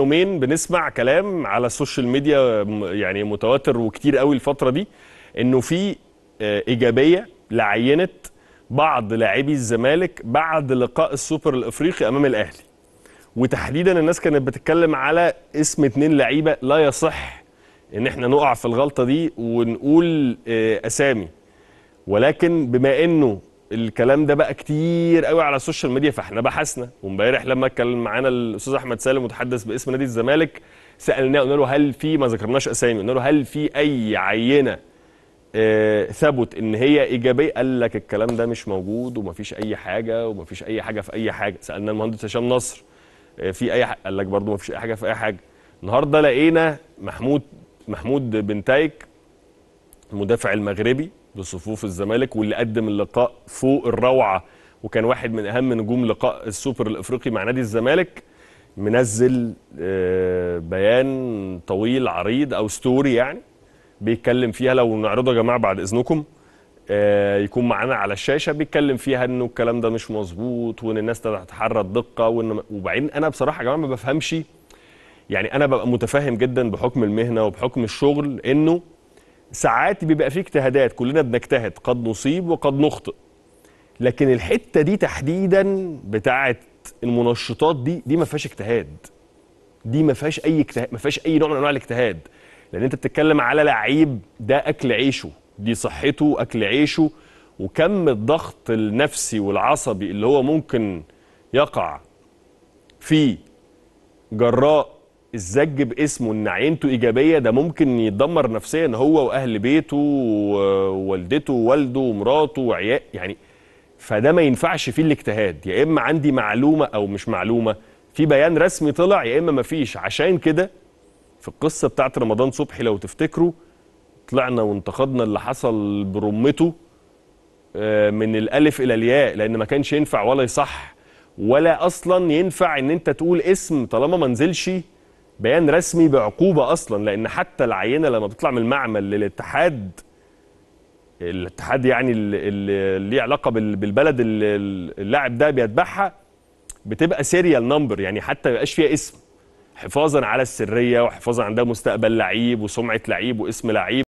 يومين بنسمع كلام على السوشيال ميديا يعني متواتر وكتير قوي الفتره دي انه في آه، ايجابيه لعينه بعض لاعبي الزمالك بعد لقاء السوبر الافريقي امام الاهلي وتحديدا الناس كانت بتتكلم على اسم اتنين لعيبه لا يصح ان احنا نقع في الغلطه دي ونقول آه، اسامي ولكن بما انه الكلام ده بقى كتير قوي على السوشيال ميديا فاحنا بحثنا وامبارح لما اتكلم معانا الاستاذ احمد سالم متحدث باسم نادي الزمالك سالناه قلنا له هل في ما ذكرناش اسامي قلنا له هل في اي عينه آه ثبت ان هي ايجابيه قال لك الكلام ده مش موجود ومفيش اي حاجه ومفيش اي حاجه في اي حاجه سالنا المهندس هشام نصر آه في اي حاجة. قال لك برده مفيش اي حاجه في اي حاجه النهارده لقينا محمود محمود بنتايك المدافع المغربي بصفوف الزمالك واللي قدم اللقاء فوق الروعه وكان واحد من اهم نجوم لقاء السوبر الافريقي مع نادي الزمالك منزل آه، بيان طويل عريض او ستوري يعني بيتكلم فيها لو نعرضه يا جماعه بعد اذنكم آه، يكون معانا على الشاشه بيتكلم فيها انه الكلام ده مش مظبوط وان الناس تتحرى الدقه وان وبعدين انا بصراحه يا جماعه ما بفهمش يعني انا ببقى متفاهم جدا بحكم المهنه وبحكم الشغل انه ساعات بيبقى فيه اجتهادات كلنا بنجتهد قد نصيب وقد نخطئ لكن الحته دي تحديدا بتاعه المنشطات دي دي ما فيهاش اجتهاد دي ما فيهاش اي اجتهاد ما فيهاش اي نوع من انواع الاجتهاد لان انت بتتكلم على لعيب ده اكل عيشه دي صحته اكل عيشه وكم الضغط النفسي والعصبي اللي هو ممكن يقع فيه جراء الزج باسمه ان عينته ايجابيه ده ممكن يدمر نفسيا هو واهل بيته ووالدته ووالده ومراته وعيال يعني فده ما ينفعش فيه الاجتهاد يا اما عندي معلومه او مش معلومه في بيان رسمي طلع يا اما ما فيش عشان كده في القصه بتاعت رمضان صبحي لو تفتكروا طلعنا وانتقدنا اللي حصل برمته آه، من الالف الى الياء لان ما كانش ينفع ولا يصح ولا اصلا ينفع ان انت تقول اسم طالما ما نزلش بيان رسمي بعقوبه اصلا لان حتى العينه لما بتطلع من المعمل للاتحاد الاتحاد يعني اللي ليه علاقه بالبلد اللي اللاعب ده بيتبعها بتبقى سيريال نمبر يعني حتى ما فيها اسم حفاظا على السريه وحفاظا عندها مستقبل لعيب وسمعه لعيب واسم لعيب